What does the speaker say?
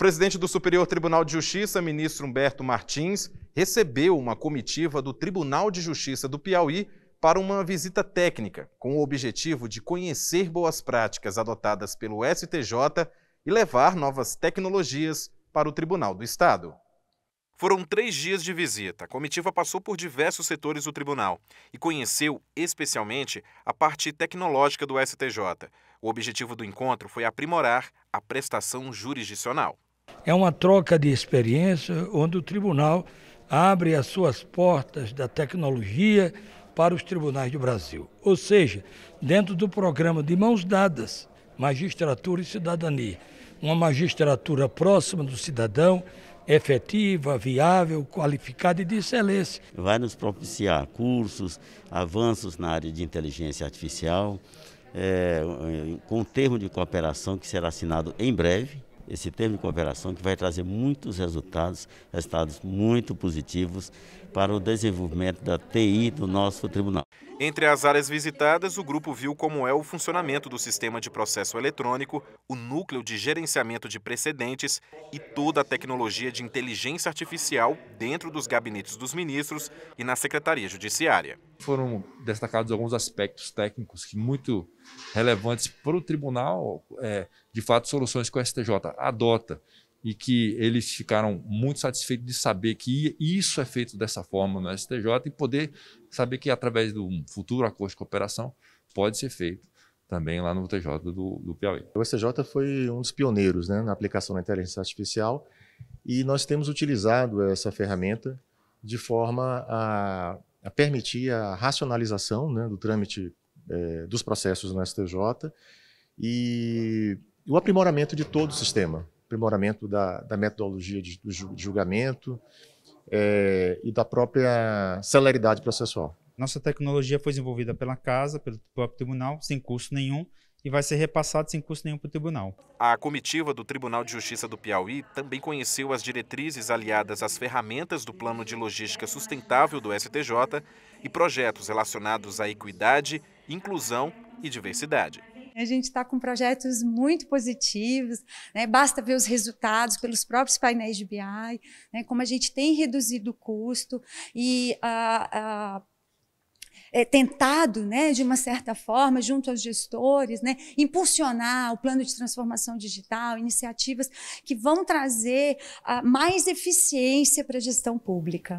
presidente do Superior Tribunal de Justiça, ministro Humberto Martins, recebeu uma comitiva do Tribunal de Justiça do Piauí para uma visita técnica, com o objetivo de conhecer boas práticas adotadas pelo STJ e levar novas tecnologias para o Tribunal do Estado. Foram três dias de visita. A comitiva passou por diversos setores do tribunal e conheceu, especialmente, a parte tecnológica do STJ. O objetivo do encontro foi aprimorar a prestação jurisdicional é uma troca de experiência onde o tribunal abre as suas portas da tecnologia para os tribunais do Brasil. Ou seja, dentro do programa de mãos dadas, magistratura e cidadania, uma magistratura próxima do cidadão, efetiva, viável, qualificada e de excelência. Vai nos propiciar cursos, avanços na área de inteligência artificial, é, com um termo de cooperação que será assinado em breve esse termo de cooperação que vai trazer muitos resultados, resultados muito positivos para o desenvolvimento da TI do nosso tribunal. Entre as áreas visitadas, o grupo viu como é o funcionamento do sistema de processo eletrônico, o núcleo de gerenciamento de precedentes e toda a tecnologia de inteligência artificial dentro dos gabinetes dos ministros e na Secretaria Judiciária. Foram destacados alguns aspectos técnicos que muito relevantes para o tribunal, é, de fato, soluções que o STJ adota e que eles ficaram muito satisfeitos de saber que isso é feito dessa forma no STJ e poder saber que através de um futuro acordo de cooperação pode ser feito também lá no TJ do, do Piauí. O STJ foi um dos pioneiros né, na aplicação da inteligência artificial e nós temos utilizado essa ferramenta de forma a, a permitir a racionalização né, do trâmite é, dos processos no STJ e o aprimoramento de todo o sistema aprimoramento da, da metodologia de, do julgamento é, e da própria celeridade processual. Nossa tecnologia foi desenvolvida pela casa, pelo próprio tribunal, sem custo nenhum, e vai ser repassado sem custo nenhum para o tribunal. A comitiva do Tribunal de Justiça do Piauí também conheceu as diretrizes aliadas às ferramentas do Plano de Logística Sustentável do STJ e projetos relacionados à equidade, inclusão e diversidade. A gente está com projetos muito positivos, né? basta ver os resultados pelos próprios painéis de BI, né? como a gente tem reduzido o custo e a. Ah, ah, é, tentado, né, de uma certa forma, junto aos gestores, né, impulsionar o plano de transformação digital, iniciativas que vão trazer uh, mais eficiência para a gestão pública.